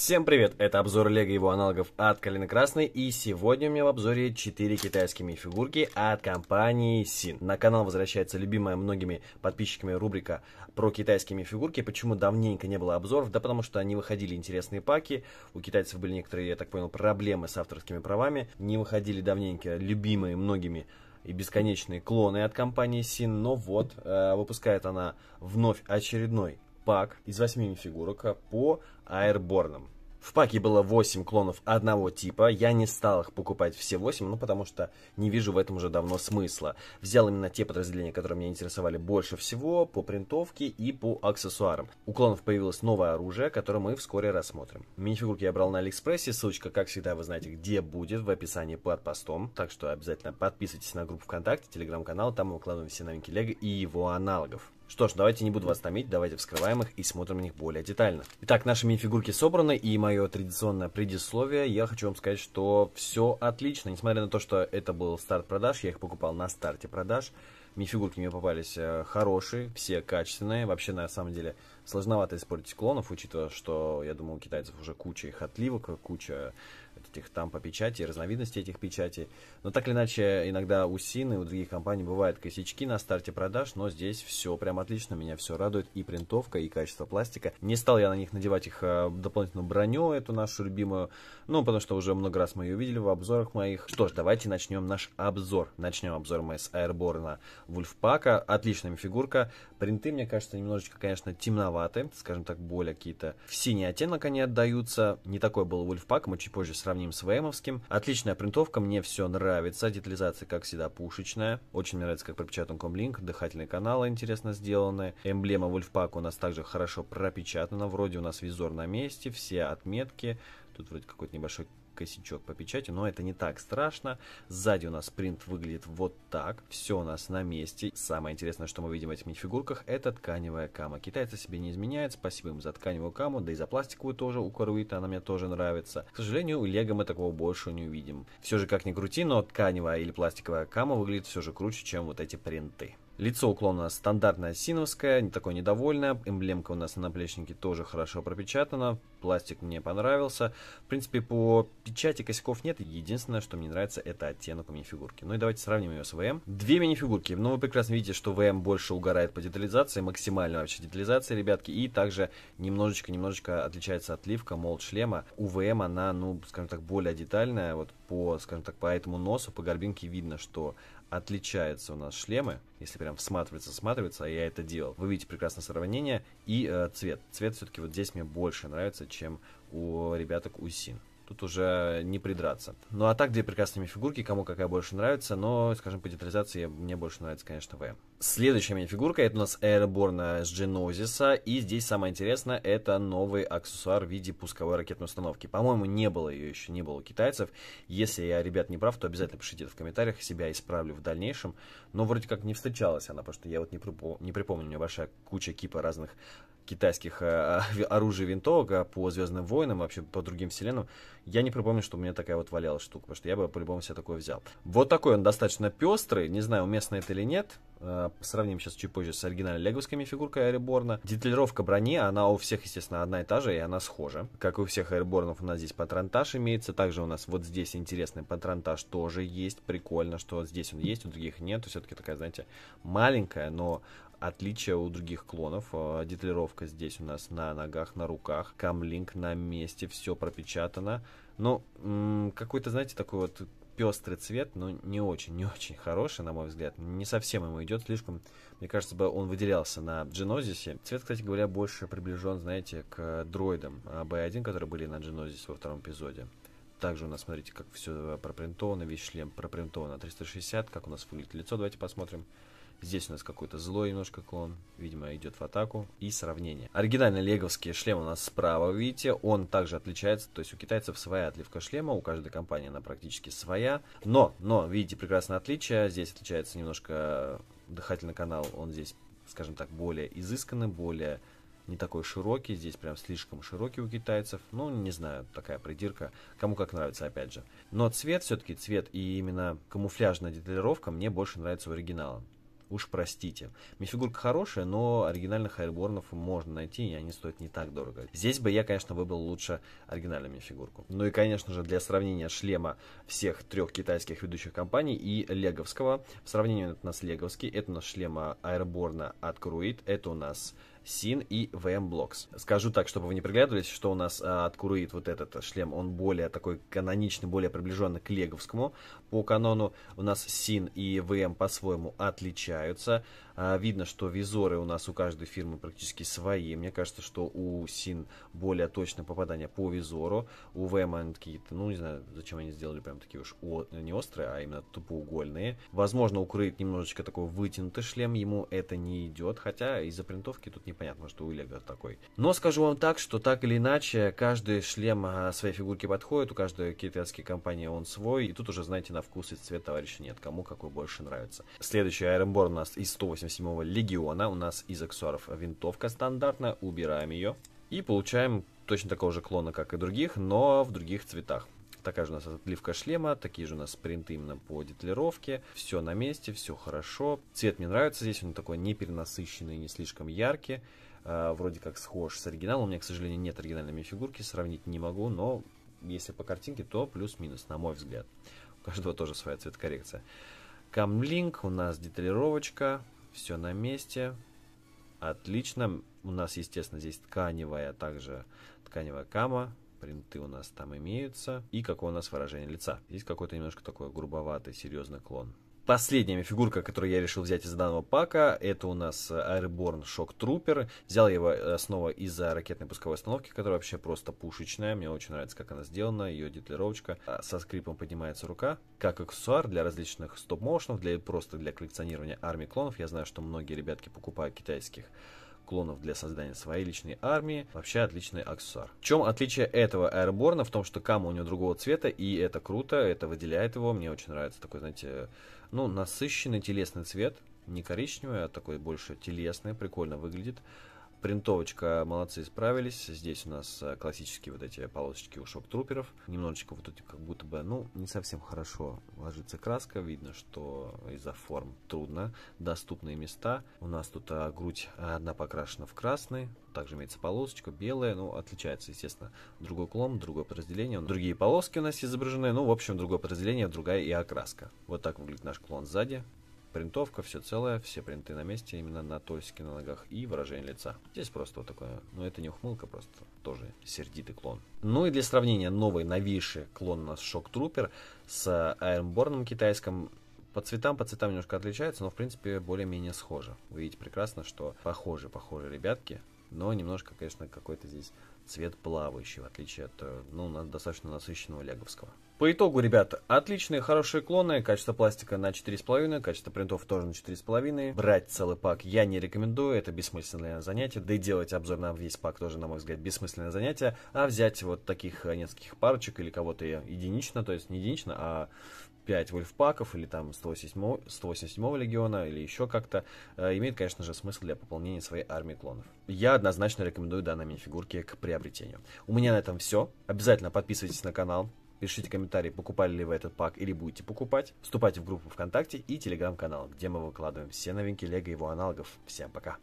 Всем привет, это обзор лего его аналогов от Калины Красной, и сегодня у меня в обзоре 4 китайские фигурки от компании Син. На канал возвращается любимая многими подписчиками рубрика про китайские фигурки, почему давненько не было обзоров, да потому что они выходили интересные паки, у китайцев были некоторые, я так понял, проблемы с авторскими правами, не выходили давненько любимые многими и бесконечные клоны от компании Син, но вот, э, выпускает она вновь очередной пак из 8 фигурок а, по аэрборнам. В паке было 8 клонов одного типа, я не стал их покупать все 8, ну потому что не вижу в этом уже давно смысла. Взял именно те подразделения, которые меня интересовали больше всего, по принтовке и по аксессуарам. У клонов появилось новое оружие, которое мы вскоре рассмотрим. Минифигурки я брал на Алиэкспрессе, ссылочка, как всегда, вы знаете, где будет, в описании под постом. Так что обязательно подписывайтесь на группу ВКонтакте, Телеграм-канал, там мы выкладываем все новинки Лего и его аналогов. Что ж, давайте не буду вас томить, давайте вскрываем их и смотрим на них более детально. Итак, наши мини-фигурки собраны, и мое традиционное предисловие, я хочу вам сказать, что все отлично, несмотря на то, что это был старт продаж, я их покупал на старте продаж, мини-фигурки мне попались э, хорошие, все качественные, вообще, на самом деле, сложновато испортить клонов, учитывая, что, я думаю, у китайцев уже куча их отливок, куча этих тампа печати, разновидностей этих печатей. Но так или иначе, иногда у Сины у других компаний бывают косячки на старте продаж, но здесь все прям отлично, меня все радует, и принтовка, и качество пластика. Не стал я на них надевать их э, дополнительную броню, эту нашу любимую, ну, потому что уже много раз мы ее видели в обзорах моих. Что ж, давайте начнем наш обзор. Начнем обзор мы с Airborne Вульфпака, отличная фигурка. Принты, мне кажется, немножечко, конечно, темноваты, скажем так, более какие-то в синий оттенок они отдаются. Не такой был Wolfpack, мы чуть позже с сравним с ВМовским. Отличная принтовка, мне все нравится. Детализация, как всегда, пушечная. Очень нравится, как пропечатан комлинк. Дыхательные каналы интересно сделаны. Эмблема Wolfpack у нас также хорошо пропечатана. Вроде у нас визор на месте, все отметки. Тут вроде какой-то небольшой косячок по печати, но это не так страшно. Сзади у нас принт выглядит вот так, все у нас на месте. Самое интересное, что мы видим в этих мини-фигурках, это тканевая кама. Китайцы себе не изменяют, спасибо им за тканевую каму, да и за пластиковую тоже у Коруита, она мне тоже нравится. К сожалению, у Лего мы такого больше не увидим. Все же как ни крути, но тканевая или пластиковая кама выглядит все же круче, чем вот эти принты. Лицо уклона стандартное синовское, не такое недовольное. Эмблемка у нас на наплечнике тоже хорошо пропечатана. Пластик мне понравился. В принципе, по печати косяков нет. Единственное, что мне нравится, это оттенок у минифигурки. Ну и давайте сравним ее с ВМ. Две минифигурки. Но ну, вы прекрасно видите, что ВМ больше угорает по детализации. максимальная вообще детализация, ребятки. И также немножечко-немножечко отличается отливка, молд шлема. У ВМ она, ну, скажем так, более детальная. Вот по, скажем так, по этому носу, по горбинке видно, что отличаются у нас шлемы, если прям всматриваться, всматриваться, а я это делал. Вы видите прекрасное сравнение и э, цвет. Цвет все-таки вот здесь мне больше нравится, чем у ребяток Усин тут уже не придраться. Ну а так, где прекрасными фигурки, кому какая больше нравится, но, скажем, по детализации мне больше нравится, конечно, ВМ. Следующая мини-фигурка, это у нас Airborne с Genosis'а, и здесь самое интересное, это новый аксессуар в виде пусковой ракетной установки. По-моему, не было ее еще, не было у китайцев. Если я, ребят, не прав, то обязательно пишите это в комментариях, себя исправлю в дальнейшем. Но вроде как не встречалась она, потому что я вот не, припом- не припомню, у нее большая куча кипа разных китайских э, оружий винтовок а по Звездным войнам, вообще по другим вселенным, я не припомню, что у меня такая вот валялась штука, потому что я бы по-любому себе такой взял. Вот такой он достаточно пестрый, не знаю, уместно это или нет. Э, сравним сейчас чуть позже с оригинальной леговскими фигуркой Аэрборна. Деталировка брони, она у всех, естественно, одна и та же, и она схожа. Как и у всех Аэрборнов, у нас здесь патронтаж имеется. Также у нас вот здесь интересный патронтаж тоже есть. Прикольно, что здесь он есть, у других нет. Все-таки такая, знаете, маленькая, но Отличие у других клонов. Э, Детлировка здесь у нас на ногах, на руках. камлинг на месте, все пропечатано. Но ну, какой-то, знаете, такой вот пестрый цвет, но не очень, не очень хороший, на мой взгляд. Не совсем ему идет, слишком, мне кажется, бы он выделялся на Genesis. Цвет, кстати говоря, больше приближен, знаете, к дроидам B1, а, которые были на Genesis во втором эпизоде. Также у нас, смотрите, как все пропринтовано, весь шлем пропринтовано 360, как у нас выглядит лицо, давайте посмотрим. Здесь у нас какой-то злой немножко клон, видимо, идет в атаку. И сравнение. Оригинальный леговский шлем у нас справа, видите, он также отличается, то есть у китайцев своя отливка шлема, у каждой компании она практически своя. Но, но, видите, прекрасное отличие, здесь отличается немножко э, дыхательный канал, он здесь, скажем так, более изысканный, более не такой широкий, здесь прям слишком широкий у китайцев. Ну, не знаю, такая придирка, кому как нравится, опять же. Но цвет, все-таки цвет и именно камуфляжная деталировка мне больше нравится в оригинале. Уж простите. Мифигурка хорошая, но оригинальных хайрборнов можно найти, и они стоят не так дорого. Здесь бы я, конечно, выбрал лучше оригинальную мифигурку. Ну и, конечно же, для сравнения шлема всех трех китайских ведущих компаний и леговского. В сравнении это у нас леговский, это у нас шлема Аэроборна от Круид, это у нас Син и VM Blocks. Скажу так, чтобы вы не приглядывались, что у нас а, от Куруит вот этот шлем, он более такой каноничный, более приближенный к леговскому по канону. У нас Син и VM по-своему отличаются. А, видно, что визоры у нас у каждой фирмы практически свои. Мне кажется, что у Син более точное попадание по визору. У Вэма какие-то, ну не знаю, зачем они сделали прям такие уж о, не острые, а именно тупоугольные. Возможно, укрыт немножечко такой вытянутый шлем, ему это не идет, хотя из-за принтовки тут непонятно, что у Лего такой. Но скажу вам так, что так или иначе, каждый шлем а, своей фигурке подходит, у каждой китайской компании он свой, и тут уже, знаете, на вкус и цвет товарища нет, кому какой больше нравится. Следующий Ironborn у нас из 180 88-го легиона. У нас из аксессуаров винтовка стандартная. Убираем ее. И получаем точно такого же клона, как и других, но в других цветах. Такая же у нас отливка шлема, такие же у нас принты именно по детлировке. Все на месте, все хорошо. Цвет мне нравится здесь, он такой не перенасыщенный, не слишком яркий. Э, вроде как схож с оригиналом. У меня, к сожалению, нет оригинальной моей фигурки, сравнить не могу, но если по картинке, то плюс-минус, на мой взгляд. У каждого тоже своя цветокоррекция. камлинг у нас деталировочка, все на месте. Отлично. У нас, естественно, здесь тканевая, а также тканевая кама. Принты у нас там имеются. И какое у нас выражение лица. Здесь какой-то немножко такой грубоватый, серьезный клон последняя фигурка, которую я решил взять из данного пака, это у нас э, Airborne Shock Trooper. Взял его э, снова из-за ракетной пусковой установки, которая вообще просто пушечная. Мне очень нравится, как она сделана, ее детлировочка. А со скрипом поднимается рука. Как аксессуар для различных стоп-моушенов, для, просто для коллекционирования армии клонов. Я знаю, что многие ребятки покупают китайских клонов для создания своей личной армии. Вообще отличный аксессуар. В чем отличие этого Airborne? В том, что кама у него другого цвета, и это круто, это выделяет его. Мне очень нравится такой, знаете, ну, насыщенный телесный цвет. Не коричневый, а такой больше телесный, прикольно выглядит. Принтовочка, молодцы, справились. Здесь у нас э, классические вот эти полосочки у шок-труперов. Немножечко вот тут как будто бы, ну, не совсем хорошо ложится краска. Видно, что из-за форм трудно. Доступные места. У нас тут а, грудь э, одна покрашена в красный. Также имеется полосочка белая. Ну, отличается, естественно, другой клон, другое подразделение. Другие полоски у нас изображены. Ну, в общем, другое подразделение, другая и окраска. Вот так выглядит наш клон сзади. Принтовка, все целое, все принты на месте, именно на тольсике на ногах и выражение лица. Здесь просто вот такое, но ну, это не ухмылка, просто тоже сердитый клон. Ну и для сравнения, новый, новейший клон у нас шок трупер с Айрнборном китайским по цветам, по цветам немножко отличается, но в принципе более-менее схоже. Вы видите прекрасно, что похожи, похожи ребятки, но немножко, конечно, какой-то здесь цвет плавающий, в отличие от, э, ну, достаточно насыщенного леговского. По итогу, ребята, отличные, хорошие клоны, качество пластика на 4,5, качество принтов тоже на 4,5. Брать целый пак я не рекомендую, это бессмысленное занятие, да и делать обзор на весь пак тоже, на мой взгляд, бессмысленное занятие, а взять вот таких э, нескольких парочек или кого-то единично, то есть не единично, а 5 вольфпаков или там 187, 187 легиона или еще как-то, э, имеет, конечно же, смысл для пополнения своей армии клонов. Я однозначно рекомендую данной минифигурке к приобретению. У меня на этом все. Обязательно подписывайтесь на канал, Пишите комментарии, покупали ли вы этот пак или будете покупать. Вступайте в группу ВКонтакте и Телеграм-канал, где мы выкладываем все новинки Лего и его аналогов. Всем пока!